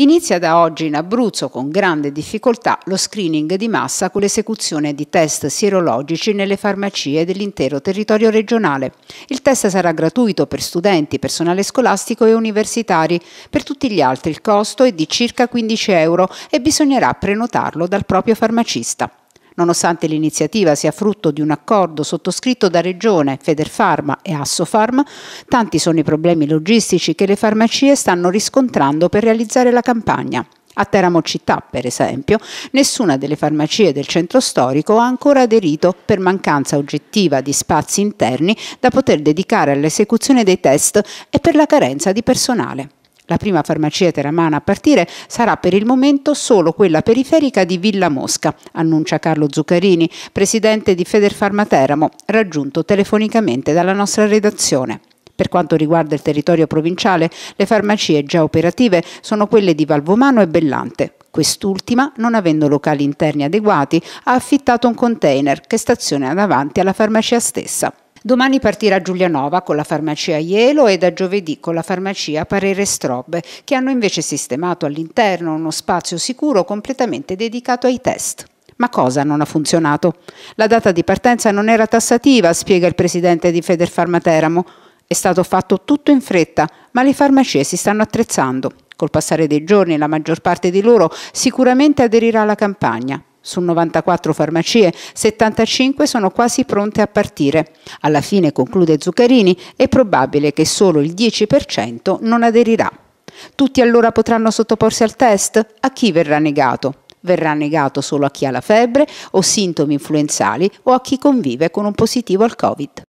Inizia da oggi in Abruzzo con grande difficoltà lo screening di massa con l'esecuzione di test sierologici nelle farmacie dell'intero territorio regionale. Il test sarà gratuito per studenti, personale scolastico e universitari. Per tutti gli altri il costo è di circa 15 euro e bisognerà prenotarlo dal proprio farmacista. Nonostante l'iniziativa sia frutto di un accordo sottoscritto da Regione, Federfarma e Assofarm, tanti sono i problemi logistici che le farmacie stanno riscontrando per realizzare la campagna. A Teramo città, per esempio, nessuna delle farmacie del centro storico ha ancora aderito per mancanza oggettiva di spazi interni da poter dedicare all'esecuzione dei test e per la carenza di personale. La prima farmacia teramana a partire sarà per il momento solo quella periferica di Villa Mosca, annuncia Carlo Zuccarini, presidente di Federfarma Teramo, raggiunto telefonicamente dalla nostra redazione. Per quanto riguarda il territorio provinciale, le farmacie già operative sono quelle di Valvomano e Bellante. Quest'ultima, non avendo locali interni adeguati, ha affittato un container che staziona davanti alla farmacia stessa. Domani partirà Giulianova con la farmacia Ielo e da giovedì con la farmacia Parere Strobe, che hanno invece sistemato all'interno uno spazio sicuro completamente dedicato ai test. Ma cosa non ha funzionato? La data di partenza non era tassativa, spiega il presidente di Federfarma Teramo. È stato fatto tutto in fretta, ma le farmacie si stanno attrezzando. Col passare dei giorni la maggior parte di loro sicuramente aderirà alla campagna, su 94 farmacie, 75 sono quasi pronte a partire. Alla fine, conclude Zuccherini, è probabile che solo il 10% non aderirà. Tutti allora potranno sottoporsi al test? A chi verrà negato? Verrà negato solo a chi ha la febbre o sintomi influenzali o a chi convive con un positivo al Covid.